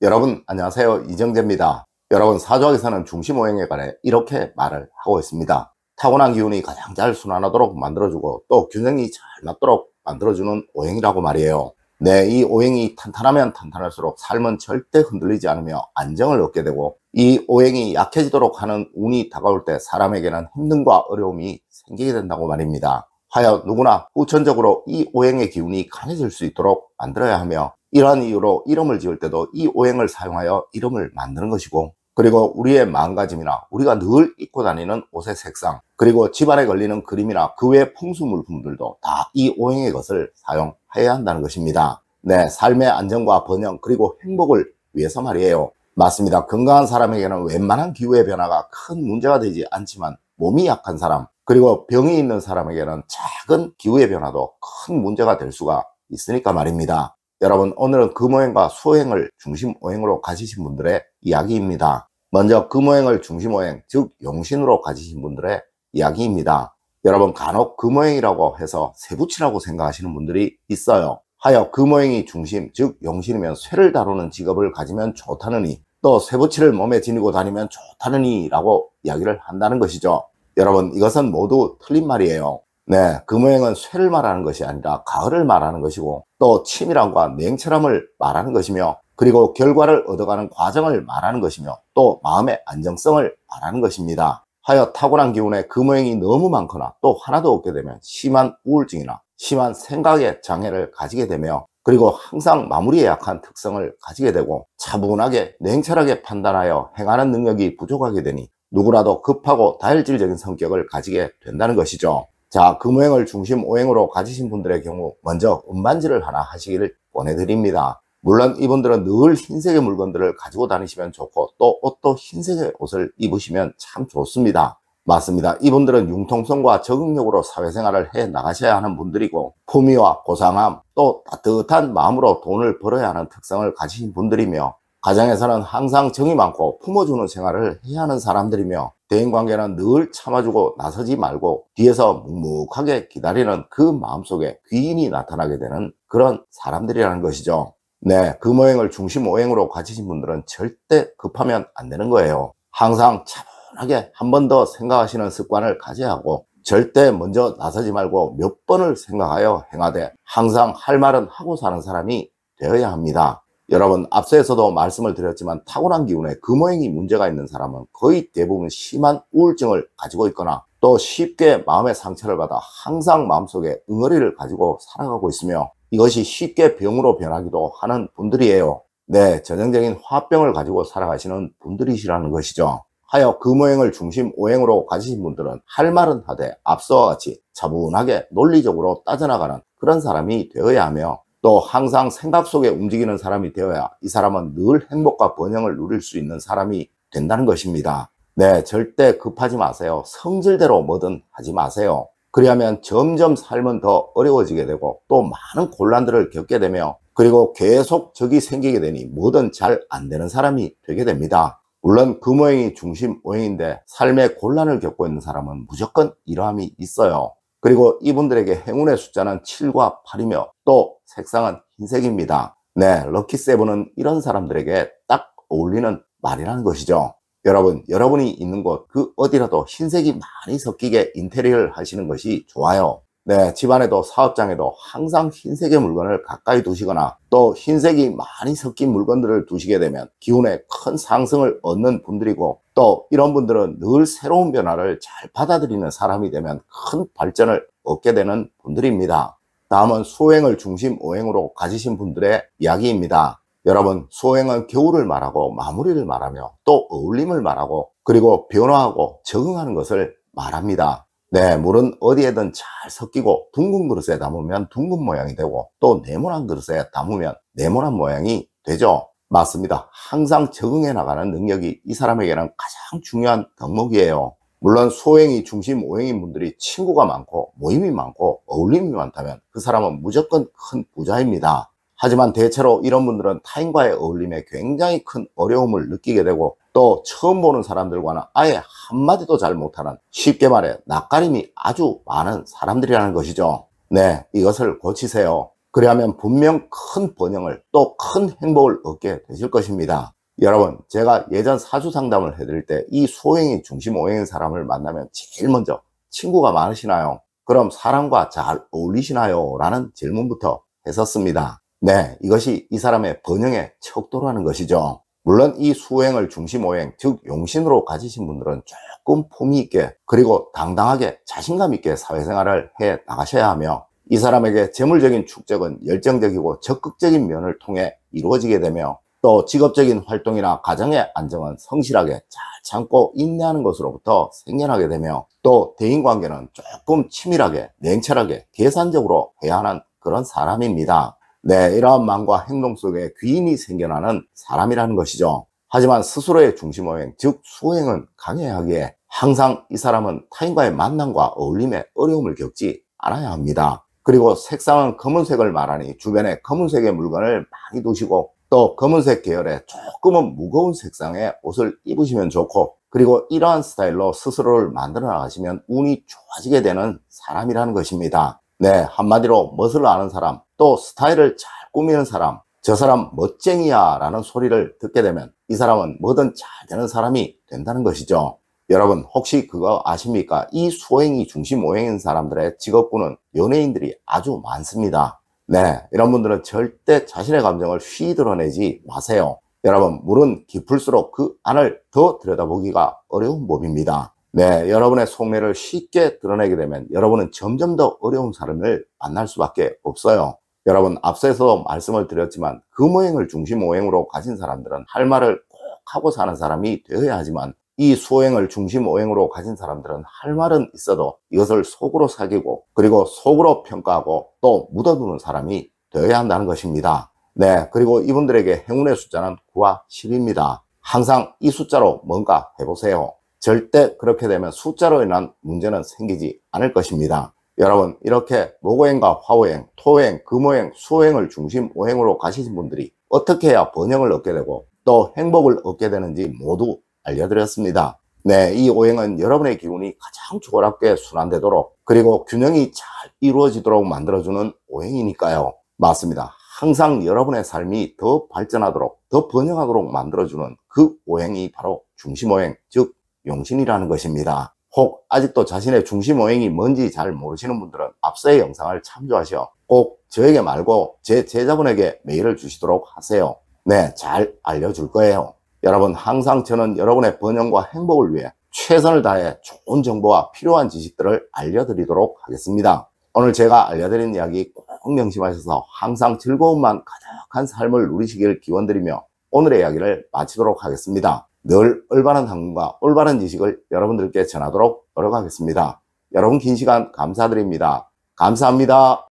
여러분 안녕하세요 이정재입니다 여러분 사주학에서는 중심오행에 관해 이렇게 말을 하고 있습니다 타고난 기운이 가장 잘 순환하도록 만들어주고 또 균형이 잘 맞도록 만들어주는 오행이라고 말이에요 네, 이 오행이 탄탄하면 탄탄할수록 삶은 절대 흔들리지 않으며 안정을 얻게 되고 이 오행이 약해지도록 하는 운이 다가올 때 사람에게는 힘든과 어려움이 생기게 된다고 말입니다. 하여 누구나 후천적으로 이 오행의 기운이 강해질 수 있도록 만들어야 하며 이러한 이유로 이름을 지을 때도 이 오행을 사용하여 이름을 만드는 것이고 그리고 우리의 마음가짐이나 우리가 늘 입고 다니는 옷의 색상 그리고 집안에 걸리는 그림이나 그 외 풍수 물품들도 다 이 오행의 것을 사용해야 한다는 것입니다. 네, 삶의 안정과 번영 그리고 행복을 위해서 말이에요. 맞습니다. 건강한 사람에게는 웬만한 기후의 변화가 큰 문제가 되지 않지만 몸이 약한 사람, 그리고 병이 있는 사람에게는 작은 기후의 변화도 큰 문제가 될 수가 있으니까 말입니다. 여러분 오늘은 금오행과 수행을 중심오행으로 가지신 분들의 이야기입니다. 먼저 금오행을 중심오행 즉 용신으로 가지신 분들의 이야기입니다. 여러분 간혹 금오행이라고 해서 세부치라고 생각하시는 분들이 있어요. 하여 금오행이 중심 즉 용신이면 쇠를 다루는 직업을 가지면 좋다느니 또세부치를 몸에 지니고 다니면 좋다느니 라고 이야기를 한다는 것이죠. 여러분 이것은 모두 틀린 말이에요. 네, 금호행은 그 쇠를 말하는 것이 아니라 가을을 말하는 것이고 또 치밀함과 냉철함을 말하는 것이며 그리고 결과를 얻어가는 과정을 말하는 것이며 또 마음의 안정성을 말하는 것입니다. 하여 탁월한 기운에 금호행이 그 너무 많거나 또 하나도 없게 되면 심한 우울증이나 심한 생각의 장애를 가지게 되며 그리고 항상 마무리에 약한 특성을 가지게 되고 차분하게 냉철하게 판단하여 행하는 능력이 부족하게 되니 누구라도 급하고 다혈질적인 성격을 가지게 된다는 것이죠. 자, 금오행을 그 중심 오행으로 가지신 분들의 경우 먼저 은반지를 하나 하시기를 권해드립니다. 물론 이분들은 늘 흰색의 물건들을 가지고 다니시면 좋고 또 옷도 흰색의 옷을 입으시면 참 좋습니다. 맞습니다. 이분들은 융통성과 적응력으로 사회생활을 해 나가셔야 하는 분들이고 품위와 고상함 또 따뜻한 마음으로 돈을 벌어야 하는 특성을 가지신 분들이며 가정에서는 항상 정이 많고 품어주는 생활을 해야 하는 사람들이며 대인관계는 늘 참아주고 나서지 말고 뒤에서 묵묵하게 기다리는 그 마음속에 귀인이 나타나게 되는 그런 사람들이라는 것이죠. 네, 금오행을 그 중심 오행으로 가지신 분들은 절대 급하면 안 되는 거예요. 항상 차분하게 한 번 더 생각하시는 습관을 가져야 하고 절대 먼저 나서지 말고 몇 번을 생각하여 행하되 항상 할 말은 하고 사는 사람이 되어야 합니다. 여러분 앞서에서도 말씀을 드렸지만 타고난 기운에 금호행이 문제가 있는 사람은 거의 대부분 심한 우울증을 가지고 있거나 또 쉽게 마음의 상처를 받아 항상 마음속에 응어리를 가지고 살아가고 있으며 이것이 쉽게 병으로 변하기도 하는 분들이에요. 네, 전형적인 화병을 가지고 살아가시는 분들이시라는 것이죠. 하여 금호행을 중심 오행으로 가지신 분들은 할 말은 하되 앞서와 같이 차분하게 논리적으로 따져나가는 그런 사람이 되어야 하며 또 항상 생각 속에 움직이는 사람이 되어야 이 사람은 늘 행복과 번영을 누릴 수 있는 사람이 된다는 것입니다. 네, 절대 급하지 마세요. 성질대로 뭐든 하지 마세요. 그리하면 점점 삶은 더 어려워지게 되고 또 많은 곤란들을 겪게 되며 그리고 계속 적이 생기게 되니 뭐든 잘 안 되는 사람이 되게 됩니다. 물론 금오행이 그 중심 오행인데 삶의 곤란을 겪고 있는 사람은 무조건 이러함이 있어요. 그리고 이분들에게 행운의 숫자는 7과 8이며 또 색상은 흰색입니다. 네, 럭키 세븐은 이런 사람들에게 딱 어울리는 말이라는 것이죠. 여러분, 여러분이 있는 곳 그 어디라도 흰색이 많이 섞이게 인테리어를 하시는 것이 좋아요. 네, 집안에도 사업장에도 항상 흰색의 물건을 가까이 두시거나 또 흰색이 많이 섞인 물건들을 두시게 되면 기운의 큰 상승을 얻는 분들이고 또 이런 분들은 늘 새로운 변화를 잘 받아들이는 사람이 되면 큰 발전을 얻게 되는 분들입니다. 다음은 소행을 중심 오행으로 가지신 분들의 이야기입니다. 여러분 소행은 겨울을 말하고 마무리를 말하며 또 어울림을 말하고 그리고 변화하고 적응하는 것을 말합니다. 네, 물은 어디에든 잘 섞이고 둥근 그릇에 담으면 둥근 모양이 되고 또 네모난 그릇에 담으면 네모난 모양이 되죠. 맞습니다. 항상 적응해 나가는 능력이 이 사람에게는 가장 중요한 덕목이에요. 물론 소행이 중심 오행인 분들이 친구가 많고 모임이 많고 어울림이 많다면 그 사람은 무조건 큰 부자입니다. 하지만 대체로 이런 분들은 타인과의 어울림에 굉장히 큰 어려움을 느끼게 되고 또 처음 보는 사람들과는 아예 한마디도 잘 못하는 쉽게 말해 낯가림이 아주 많은 사람들이라는 것이죠. 네, 이것을 고치세요. 그리하면 분명 큰 번영을 또 큰 행복을 얻게 되실 것입니다. 여러분 제가 예전 사주 상담을 해드릴 때 이 소행이 중심 오행인 사람을 만나면 제일 먼저 친구가 많으시나요? 그럼 사람과 잘 어울리시나요? 라는 질문부터 했었습니다. 네, 이것이 이 사람의 번영의 척도라는 것이죠. 물론 이 수행을 중심오행, 즉 용신으로 가지신 분들은 조금 품위 있게 그리고 당당하게 자신감 있게 사회생활을 해 나가셔야 하며 이 사람에게 재물적인 축적은 열정적이고 적극적인 면을 통해 이루어지게 되며 또 직업적인 활동이나 가정의 안정은 성실하게 잘 참고 인내하는 것으로부터 생겨나게 되며 또 대인관계는 조금 치밀하게 냉철하게 계산적으로 해야 하는 그런 사람입니다. 네, 이러한 마음과 행동 속에 귀인이 생겨나는 사람이라는 것이죠. 하지만 스스로의 중심 어행즉 수행은 강해야 하기에 항상 이 사람은 타인과의 만남과 어울림에 어려움을 겪지 않아야 합니다. 그리고 색상은 검은색을 말하니 주변에 검은색의 물건을 많이 두시고 또 검은색 계열의 조금은 무거운 색상의 옷을 입으시면 좋고 그리고 이러한 스타일로 스스로를 만들어 나가시면 운이 좋아지게 되는 사람이라는 것입니다. 네, 한마디로 멋을 아는 사람, 또 스타일을 잘 꾸미는 사람, 저 사람 멋쟁이야 라는 소리를 듣게 되면 이 사람은 뭐든 잘 되는 사람이 된다는 것이죠. 여러분 혹시 그거 아십니까? 이 수행이 중심 오행인 사람들의 직업군은 연예인들이 아주 많습니다. 네, 이런 분들은 절대 자신의 감정을 휘둘어내지 마세요. 여러분 물은 깊을수록 그 안을 더 들여다보기가 어려운 법입니다. 네, 여러분의 속내를 쉽게 드러내게 되면 여러분은 점점 더 어려운 사람을 만날 수밖에 없어요. 여러분 앞서서 말씀을 드렸지만 금오행을 그 중심 오행으로 가진 사람들은 할 말을 꼭 하고 사는 사람이 되어야 하지만 이 수행을 중심 오행으로 가진 사람들은 할 말은 있어도 이것을 속으로 사귀고 그리고 속으로 평가하고 또 묻어두는 사람이 되어야 한다는 것입니다. 네 그리고 이분들에게 행운의 숫자는 9와 10입니다. 항상 이 숫자로 뭔가 해보세요. 절대 그렇게 되면 숫자로 인한 문제는 생기지 않을 것입니다. 여러분 이렇게 목오행과 화오행, 토행, 금오행, 수행을 중심 오행으로 가시는 분들이 어떻게 해야 번영을 얻게 되고 또 행복을 얻게 되는지 모두 알려드렸습니다. 네, 이 오행은 여러분의 기운이 가장 조화롭게 순환되도록 그리고 균형이 잘 이루어지도록 만들어주는 오행이니까요. 맞습니다. 항상 여러분의 삶이 더 발전하도록 더 번영하도록 만들어주는 그 오행이 바로 중심오행 즉 용신이라는 것입니다. 혹 아직도 자신의 중심 오행이 뭔지 잘 모르시는 분들은 앞서의 영상을 참조하셔꼭 저에게 말고 제 제자분에게 메일을 주시도록 하세요. 네, 잘 알려줄 거예요. 여러분 항상 저는 여러분의 번영과 행복을 위해 최선을 다해 좋은 정보와 필요한 지식들을 알려드리도록 하겠습니다. 오늘 제가 알려드린 이야기 꼭 명심하셔서 항상 즐거움만 가득한 삶을 누리시길 기원드리며 오늘의 이야기를 마치도록 하겠습니다. 늘 올바른 한국과 올바른 지식을 여러분들께 전하도록 노력하겠습니다. 여러분 긴 시간 감사드립니다. 감사합니다.